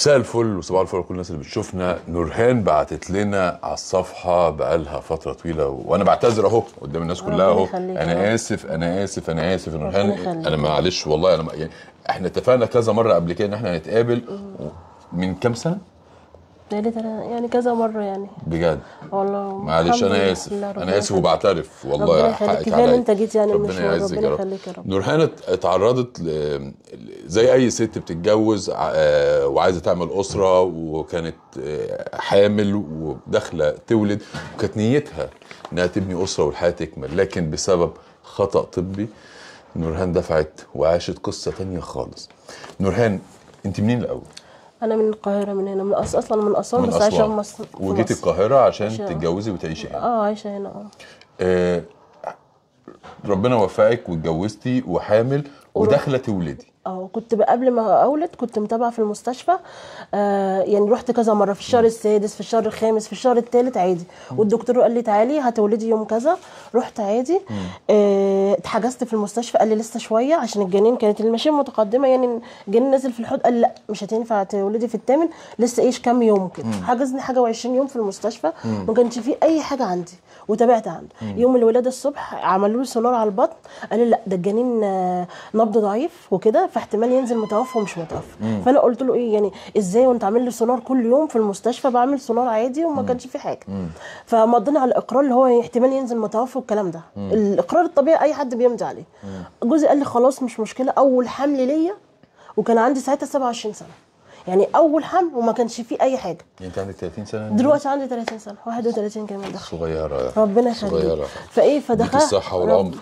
مساء الفل وصباح الفل لكل الناس اللي بتشوفنا نورهان بعتت لنا على الصفحه بقالها فتره طويله وانا بعتذر اهو قدام الناس كلها اهو انا اسف انا اسف انا اسف نورهان انا معلش والله انا يعني احنا اتفقنا كذا مره قبل كده ان احنا هنتقابل من كام سنه؟ انا يعني كذا مره يعني بجد والله معلش انا اسف انا اسف وبعترف والله حقك عليا ربنا انت جيت يعني ربنا يخليك يا رب نورهان اتعرضت ل... زي اي ست بتتجوز آه، وعايزه تعمل اسره وكانت آه، حامل وداخله تولد وكانت نيتها انها تبني اسره والحياه تكمل لكن بسبب خطا طبي نورهان دفعت وعاشت قصه تانية خالص نورهان انت منين الاول انا من القاهره من هنا من أص... اصلا من اسوان بس عايشه في مصر وجيت القاهره عشان عشان... تتجوزي وتعيشي هنا اه عايشه هنا اه, آه ربنا وفقك واتجوزتي وحامل وداخله تولدي اه كنت قبل ما اولد كنت متابعه في المستشفى آه يعني رحت كذا مره في الشهر السادس في الشهر الخامس في الشهر الثالث عادي والدكتور قال لي تعالي هتولدي يوم كذا رحت عادي آه اتحجزت في المستشفى قال لي لسه شويه عشان الجنين كانت الماشين متقدمه يعني الجنين نازل في الحوض قال لا مش هتنفع تولدي في الثامن لسه ايش كام يوم كده حجزني حاجه و20 يوم في المستشفى ما كانش في اي حاجه عندي وتابعت عنده يوم الولاده الصبح عملوا لي سونار على البطن قال لي لا ده الجنين آه، نبض ضعيف وكده فاحتمال ينزل متوفى ومش متوفى فانا قلت له ايه يعني ازاي وانت عامل لي سونار كل يوم في المستشفى بعمل سونار عادي وما مم. كانش في حاجه فمضينا على الاقرار اللي هو احتمال ينزل متوفى والكلام ده مم. الاقرار الطبيعي اي حد بيمضي عليه مم. جوزي قال لي خلاص مش مشكله اول حمل ليا وكان عندي ساعتها 27 سنه يعني اول حمل وما كانش فيه اي حاجه يعني انت عندك 30 سنه دلوقتي عندي 30 سنه 31 كمان صغيره ربنا يخليك صغيره فايه فدخلت الصحه والعمر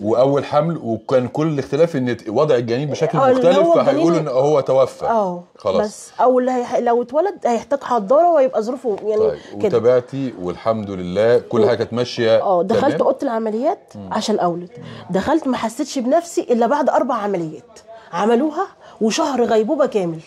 واول حمل وكان كل الاختلاف ان وضع الجنين بشكل آه، مختلف فهيقولوا ان هو توفى اه خلاص بس او اللي هيح... لو اتولد هيحتاج حضاره وهيبقى ظروفه يعني طيب. كده وتابعتي والحمد لله كل حاجه كانت ماشيه اه دخلت اوضه العمليات مم. عشان اولد دخلت ما حسيتش بنفسي الا بعد اربع عمليات عملوها وشهر غيبوبه كامل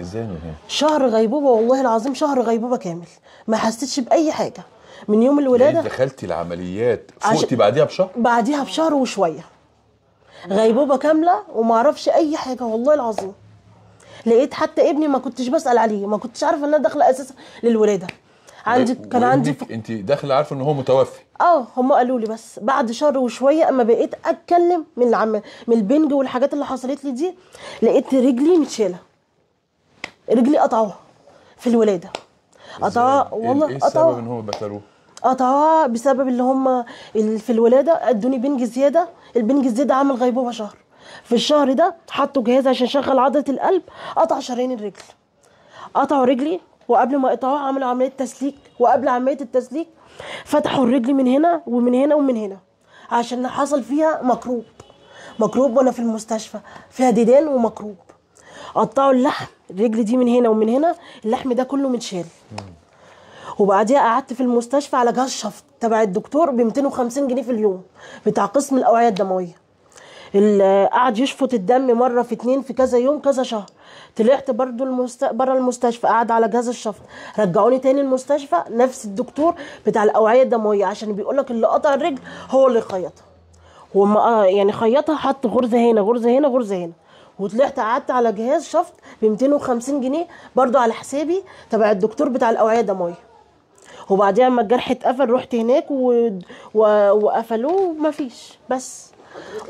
ازاي يعني؟ شهر غيبوبه والله العظيم شهر غيبوبه كامل ما حسيتش باي حاجه من يوم الولاده دخلتي العمليات فوقتي بعديها بشهر بعديها بشهر وشويه غيبوبه كامله وما اعرفش اي حاجه والله العظيم لقيت حتى ابني ما كنتش بسال عليه ما كنتش عارفه ان انا داخله اساسا للولاده عندي كان عندي ف... انت داخله عارفه ان هو متوفي اه هم قالوا لي بس بعد شهر وشويه اما بقيت اتكلم من العم من البنج والحاجات اللي حصلت لي دي لقيت رجلي متشاله رجلي قطعوها في الولاده قطعوها إيه- إيه والله ايه السبب ان هم بتلوه؟ قطعوها بسبب اللي هم في الولاده ادوني بنج زياده البنج الزياده عامل غيبوبه شهر في الشهر ده حطوا جهاز عشان يشغل عضله القلب قطع شرايين الرجل قطعوا رجلي وقبل ما يقطعوها عملوا عمليه تسليك وقبل عمليه التسليك فتحوا الرجل من هنا ومن هنا ومن هنا عشان حصل فيها مكروب مكروب وانا في المستشفى فيها ديدان ومكروب قطعوا اللحم الرجل دي من هنا ومن هنا اللحم ده كله متشال وبعديها قعدت في المستشفى على جهاز شفط تبع الدكتور ب 250 جنيه في اليوم بتاع قسم الاوعيه الدمويه آه، قعد يشفط الدم مره في اتنين في كذا يوم كذا شهر طلعت برضو المست... بره المستشفى قاعد على جهاز الشفط رجعوني تاني المستشفى نفس الدكتور بتاع الاوعيه الدمويه عشان بيقول لك اللي قطع الرجل هو اللي خيطها وما آه، يعني خيطها حط غرزه هنا غرزه هنا غرزه هنا وطلعت قعدت على جهاز شفط ب 250 جنيه برضو على حسابي تبع الدكتور بتاع الاوعيه ميه وبعديها اما الجرح اتقفل رحت هناك و... و... وقفلوه ومفيش بس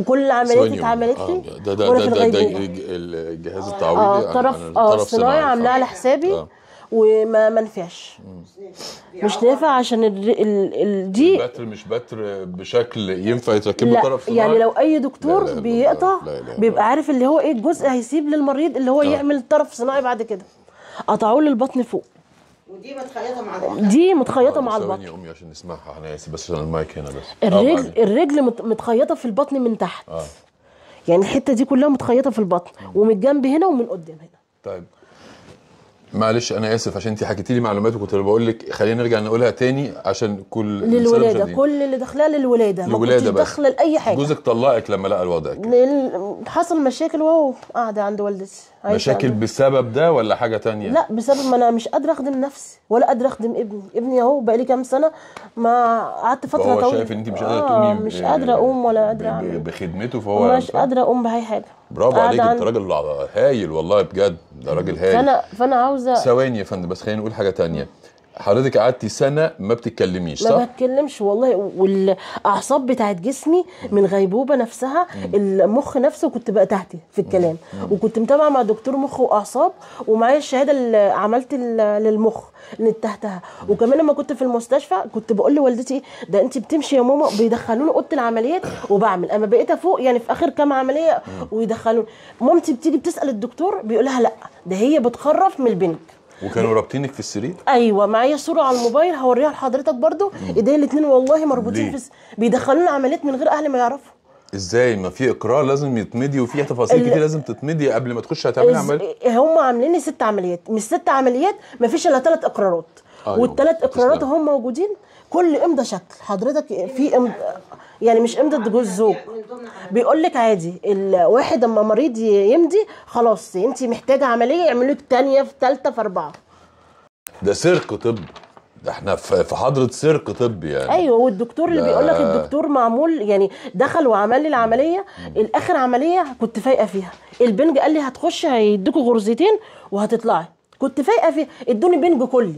وكل العمليات اتعملت لي آه، ده ده ده, ده, ده, ده, ده الجهاز التعويضي اه طرف اه صناعي عاملاه على حسابي آه. وما ما نفعش مش نافع عشان ال... ال... ال... دي البتر مش بتر بشكل ينفع يتركبه طرف صناعي يعني لو اي دكتور لا لا بيقطع لا لا لا بيبقى عارف اللي هو ايه الجزء هيسيب للمريض اللي هو لا. آه. يعمل طرف صناعي بعد كده قطعوه للبطن فوق ودي متخيطه مع البطن دي متخيطه آه، مع البطن يا امي عشان نسمعها انا اسف بس المايك هنا بس آه، الرجل الرجل متخيطه في البطن من تحت آه. يعني الحته دي كلها متخيطه في البطن ومن الجنب هنا ومن قدام هنا طيب معلش انا اسف عشان انت حكيتي لي معلومات وكنت بقول لك خلينا نرجع نقولها تاني عشان كل للولاده كل اللي داخلها للولاده للولاده ما داخله لاي حاجه جوزك طلقك لما لقى الوضع لل... حصل مشاكل وهو قاعده عند والدتي مشاكل عند... بسبب ده ولا حاجه تانية لا بسبب ما انا مش قادره اخدم نفسي ولا قادره اخدم ابني ابني اهو بقى لي كام سنه ما قعدت فتره طويله هو شايف ان انت مش قادره آه، تقومي آه مش قادره اقوم ولا قادره اعمل بخدمته فهو مش قادره اقوم باي حاجه برافو عليك انت راجل هايل والله بجد ده راجل هايل فانا فانا عاوزه ثواني يا فندم بس خلينا نقول حاجه تانية حضرتك قعدتي سنه ما بتتكلميش صح؟ ما بتكلمش والله والاعصاب بتاعت جسمي من غيبوبه نفسها المخ نفسه كنت بقى تحتي في الكلام وكنت متابعه مع دكتور مخ واعصاب ومعايا الشهاده اللي عملت للمخ اللي تحتها وكمان لما كنت في المستشفى كنت بقول لوالدتي ده انت بتمشي يا ماما بيدخلوني اوضه العمليات وبعمل اما بقيت فوق يعني في اخر كام عمليه ويدخلوني مامتي بتيجي بتسال الدكتور بيقول لها لا ده هي بتخرف من البنك وكانوا رابطينك في السرير ايوه معايا صوره على الموبايل هوريها لحضرتك برضو ايديا الاثنين والله مربوطين في بيدخلونا عمليات من غير اهلي ما يعرفوا ازاي ما في اقرار لازم يتمضي وفي تفاصيل كتير لازم تتمضي قبل ما تخش هتعمل عمليه إيه، هم عاملين لي ست عمليات مش ست عمليات ما فيش الا ثلاث اقرارات أيوه. اقرارات هم موجودين كل امضى شكل حضرتك في امضى يعني مش امضه جوز زوج بيقول لك عادي الواحد اما مريض يمضي خلاص انت محتاجه عمليه يعملوا لك ثانيه في ثالثه في اربعه ده سيرك طب ده احنا في حضره سيرك طب يعني ايوه والدكتور اللي بيقول لك الدكتور معمول يعني دخل وعمل لي العمليه الاخر عمليه كنت فايقه فيها البنج قال لي هتخش هيدوكوا غرزتين وهتطلعي كنت فايقه فيها ادوني بنج كلي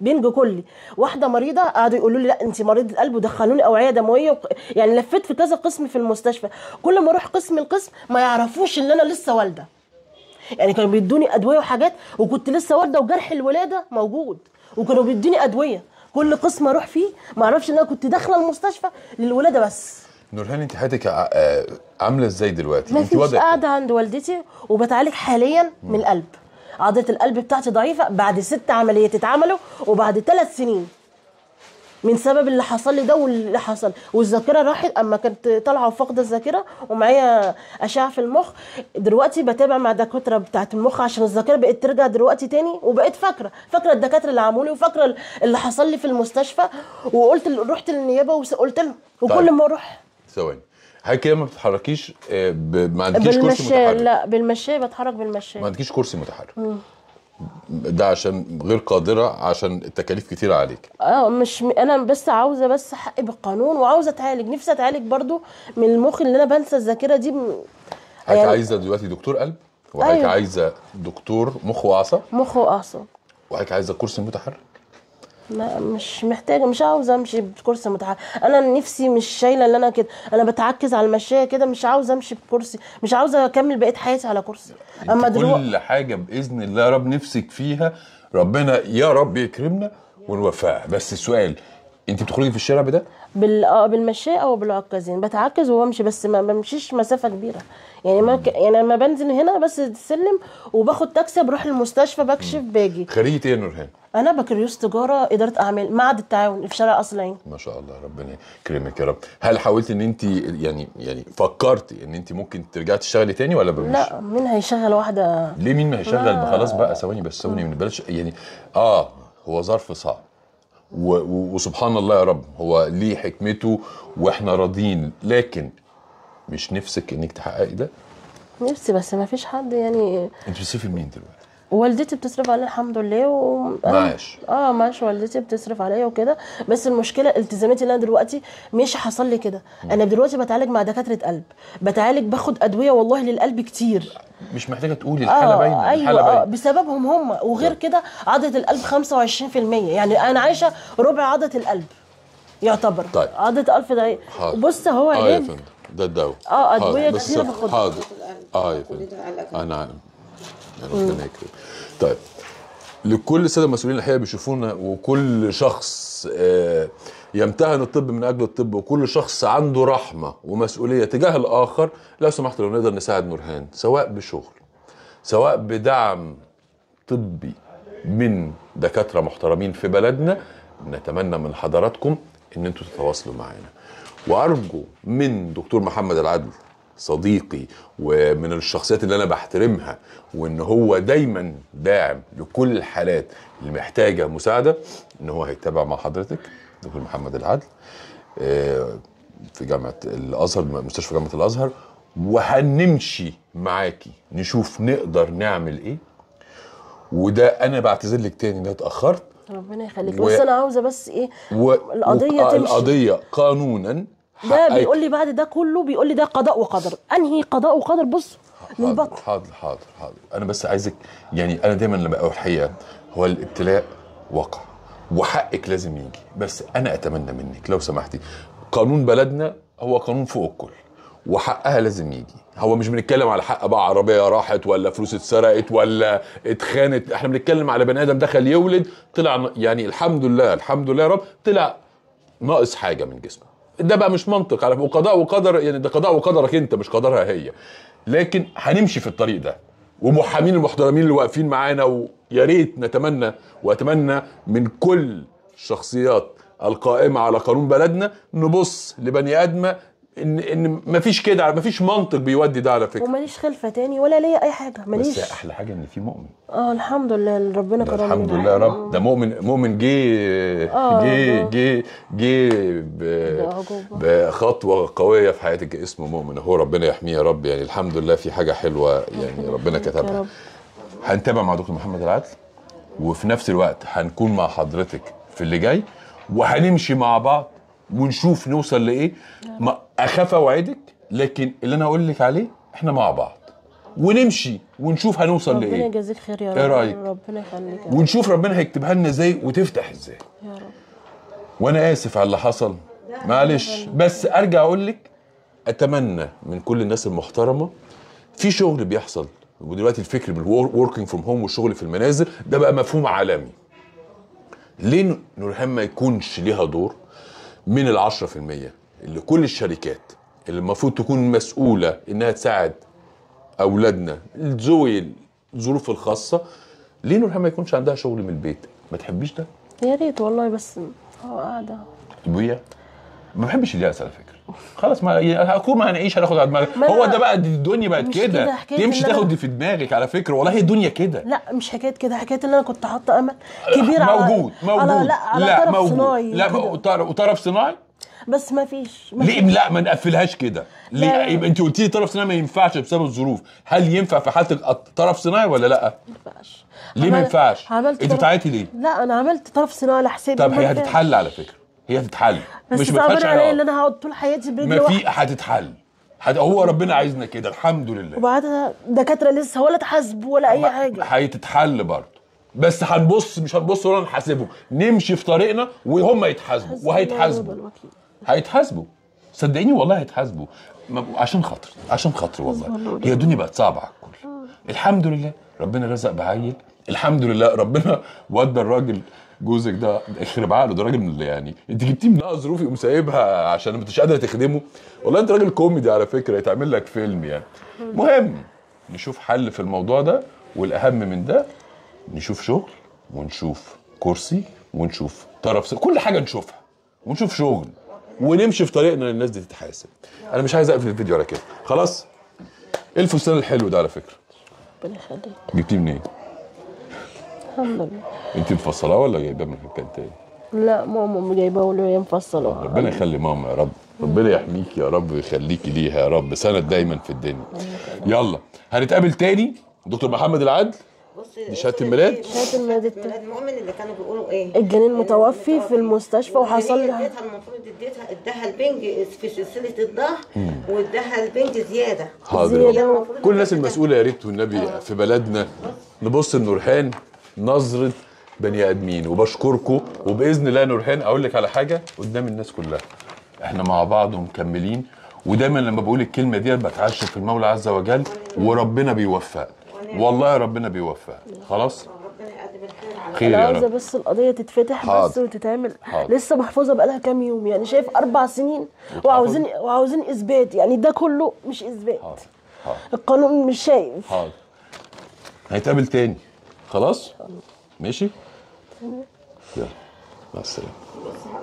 بينج كلي واحده مريضه قعدوا يقولوا لي لا انت مريضه قلب ودخلوني اوعيه دمويه وق... يعني لفيت في كذا قسم في المستشفى كل ما اروح قسم لقسم ما يعرفوش ان انا لسه والده يعني كانوا بيدوني ادويه وحاجات وكنت لسه والده وجرح الولاده موجود وكانوا بيدوني ادويه كل قسم اروح فيه ما اعرفش ان انا كنت داخله المستشفى للولاده بس نورهان انت حياتك آه، عامله ازاي دلوقتي انت وضعك إيه؟ قاعده عند والدتي وبتعالج حاليا من القلب عضله القلب بتاعتي ضعيفه بعد ست عمليات اتعملوا وبعد ثلاث سنين من سبب اللي حصل لي ده واللي حصل والذاكره راحت اما كنت طالعه وفاقده الذاكره ومعايا اشعه في المخ دلوقتي بتابع مع دكاتره بتاعه المخ عشان الذاكره بقت ترجع دلوقتي تاني وبقيت فاكره فاكره الدكاتره اللي عمولي وفاكره اللي حصل لي في المستشفى وقلت رحت للنيابه وقلت لهم وكل طيب. ما اروح ثواني هل كده ما بتتحركيش آه، ما عندكيش كرسي متحرك لا بالمشاه بتحرك بالمشاه ما عندكيش كرسي متحرك مم. ده عشان غير قادره عشان التكاليف كتير عليك اه مش م... انا بس عاوزه بس حقي بالقانون وعاوزه اتعالج نفسي اتعالج برضو من المخ اللي انا بنسى الذاكره دي حضرتك يعني... عايزه دلوقتي دكتور قلب وحضرتك أيوه. عايزه دكتور مخ واعصاب مخ واعصاب وحضرتك عايزه كرسي متحرك ما مش محتاجه مش عاوزه امشي بكرسي متحرك انا نفسي مش شايله اللي انا كده انا بتعكز على المشايه كده مش عاوزه امشي بكرسي مش عاوزه اكمل بقيه حياتي على كرسي اما دلوقتي كل حاجه باذن الله يا رب نفسك فيها ربنا يا رب يكرمنا ونوفقها بس سؤال انت بتخرجي في الشارع بده؟ بال اه بالمشاية او بالعكازين بتعكز وبمشي بس ما بمشيش مسافه كبيره يعني ما ك... يعني لما بنزل هنا بس السلم وباخد تاكسي بروح المستشفى بكشف باجي خريجه ايه نورهان؟ انا بكالوريوس تجاره اداره اعمال معهد التعاون في شارع اصلين العين ما شاء الله ربنا يكرمك يا رب هل حاولت ان انت يعني يعني فكرتي ان انت ممكن ترجعي تشتغلي تاني ولا بمشي؟ لا مين هيشغل واحده ليه مين ما هيشغل خلاص بقى ثواني بس ثواني بلاش يعني اه هو ظرف صعب وسبحان الله يا رب هو ليه حكمته واحنا راضيين لكن مش نفسك انك تحققي ده نفسي بس ما فيش حد يعني انت بتصفي لمين دلوقتي والدتي بتصرف عليا الحمد لله و... آه، معاش اه معاش والدتي بتصرف عليا وكده بس المشكله التزاماتي اللي انا دلوقتي مش حصل لي كده انا دلوقتي بتعالج مع دكاتره قلب بتعالج باخد ادويه والله للقلب كتير مش محتاجه تقولي آه، أيوة، الحاله آه باينه أيوة الحاله باينه آه بسببهم هم وغير كده عضله القلب 25% يعني انا عايشه ربع عضله القلب يعتبر طيب عضله الف ده بص هو ايه ده الدواء اه ادويه كتير باخدها حاضر اه يا فندم انا يعني طيب لكل الساده المسؤولين الحقيقه بيشوفونا وكل شخص آه، يمتهن الطب من اجل الطب وكل شخص عنده رحمه ومسؤوليه تجاه الاخر لو سمحت لو نقدر نساعد نورهان سواء بشغل سواء بدعم طبي من دكاتره محترمين في بلدنا نتمنى من حضراتكم ان انتوا تتواصلوا معانا وارجو من دكتور محمد العدل صديقي ومن الشخصيات اللي انا بحترمها وان هو دايما داعم لكل الحالات اللي محتاجه مساعده ان هو هيتابع مع حضرتك دكتور محمد العدل آه، في جامعه الازهر مستشفى جامعه الازهر وهنمشي معاكي نشوف نقدر نعمل ايه وده انا بعتذر لك تاني ان اتاخرت ربنا يخليك و... بس انا عاوزه بس ايه و... القضيه و... تمشي القضيه قانونا ده بيقول لي بعد ده كله بيقول لي ده قضاء وقدر انهي قضاء وقدر بص للبطن حاضر حاضر حاضر انا بس عايزك يعني انا دايما لما اقول الحقيقه هو الابتلاء واقع وحقك لازم يجي بس انا اتمنى منك لو سمحتي قانون بلدنا هو قانون فوق الكل وحقها لازم يجي هو مش بنتكلم على حق بقى عربيه راحت ولا فلوس اتسرقت ولا اتخانت احنا بنتكلم على بني ادم دخل يولد طلع يعني الحمد لله الحمد لله يا رب طلع ناقص حاجه من جسمه ده بقى مش منطق على وقضاء وقدر يعني ده قضاء وقدرك انت مش قدرها هي لكن هنمشي في الطريق ده ومحامين المحترمين اللي واقفين معانا ويا ريت نتمنى واتمنى من كل الشخصيات القائمه على قانون بلدنا نبص لبني ادمه ان ان مفيش كده مفيش منطق بيودي ده على فكره وماليش خلفه تاني ولا ليا اي حاجه ماليش بس احلى حاجه ان في مؤمن اه الحمد لله ربنا كرمني الحمد لله يا رب ده مؤمن مؤمن جه آه، آه. جه جه جه بخطوه قويه في حياتك اسمه مؤمن هو ربنا يحميه يا رب يعني الحمد لله في حاجه حلوه يعني ربنا كتبها هنتابع مع دكتور محمد العدل وفي نفس الوقت هنكون مع حضرتك في اللي جاي وهنمشي مع بعض ونشوف نوصل لايه نعم. ما اخاف اوعدك لكن اللي انا اقول لك عليه احنا مع بعض ونمشي ونشوف هنوصل لايه ربنا يجازيك خير يا إيه رب ايه رايك ربنا يخليك ونشوف ربنا هيكتبها لنا ازاي وتفتح ازاي يا رب وانا اسف على اللي حصل معلش بس ارجع اقول لك اتمنى من كل الناس المحترمه في شغل بيحصل ودلوقتي الفكر بالوركينج فروم هوم والشغل في المنازل ده بقى مفهوم عالمي ليه نورهان ما يكونش ليها دور من ال 10% اللي كل الشركات اللي المفروض تكون مسؤوله انها تساعد اولادنا ذوي الظروف الخاصه ليه نورها ما يكونش عندها شغل من البيت؟ ما تحبيش ده؟ يا ريت والله بس هو قاعده ابويا ما بحبش الياس على فكره خلاص ما اكون ما هنعيش هناخد على دماغك هو ده بقى الدنيا بقت كده تمشي تاخد دي في دماغك على فكره والله هي الدنيا كده لا مش حكايه كده حكايه ان انا كنت حاطه امل كبير على موجود موجود على لا على لا طرف موجود. صناعي لا وطرف صناعي بس ما فيش ليه لا ما نقفلهاش كده ليه يبقى انت قلتي لي طرف صناعي ما ينفعش بسبب الظروف هل ينفع في حاله طرف صناعي ولا لا ما ينفعش ليه ما ينفعش انت بتعيطي ليه لا انا عملت طرف صناعي على طب هي هتتحل على فكره هي هتتحل مش صعبان عليا ان انا هقعد طول حياتي برجلي ما في هتتحل هو ربنا عايزنا كده الحمد لله وبعدها دكاتره لسه ولا تحاسب ولا اي حاجه هيتتحل برضه بس هنبص مش هنبص ولا نحاسبهم نمشي في طريقنا وهم يتحاسبوا وهيتحاسبوا هيتحاسبوا صدقيني والله هيتحاسبوا عشان خاطر عشان خاطر والله هي الدنيا بقت صعبه على الكل آه. الحمد لله ربنا رزق بعيل الحمد لله ربنا ودى الراجل جوزك ده يخرب عقله ده راجل يعني انت جبتيه من ظروفي يقوم سايبها عشان ما قادره تخدمه والله انت راجل كوميدي على فكره يتعمل لك فيلم يعني مهم نشوف حل في الموضوع ده والاهم من ده نشوف شغل ونشوف كرسي ونشوف طرف سر. كل حاجه نشوفها ونشوف شغل ونمشي في طريقنا للناس دي تتحاسب انا مش عايز اقفل الفيديو على كده خلاص إيه الفستان الحلو ده على فكره ربنا يخليك جبتيه منين إيه؟ الحمد لله انت مفصلاه ولا جايباه من مكان تاني؟ لا ماما جايباه هي مفصلاه ربنا يخلي ماما يا رب ربنا يحميك يا رب ويخليكي ليها يا رب سند دايما في الدنيا يلا هنتقابل تاني دكتور محمد العدل دي شهاده الميلاد شهاده الميلاد المؤمن اللي كانوا بيقولوا ايه الجنين متوفي في المستشفى وحصل لها المفروض اديتها اداها البنج في سلسله الظهر واداها البنج زياده حاضر زيادة. كل الناس المسؤوله يا ريت والنبي في بلدنا نبص لنورهان نظره بني ادمين وبشكركم وباذن الله نورهان اقول لك على حاجه قدام الناس كلها احنا مع بعض ومكملين ودايما لما بقول الكلمه دي بتعشى في المولى عز وجل وربنا بيوفق والله ربنا بيوفق خلاص خير انا عايزه بس القضيه تتفتح حاضر. بس وتتعمل حاضر. لسه محفوظه بقالها كام يوم يعني شايف اربع سنين وعاوزين وعاوزين اثبات يعني ده كله مش اثبات القانون مش شايف حاضر هيتقابل تاني خلاص ماشي يلا مع السلامه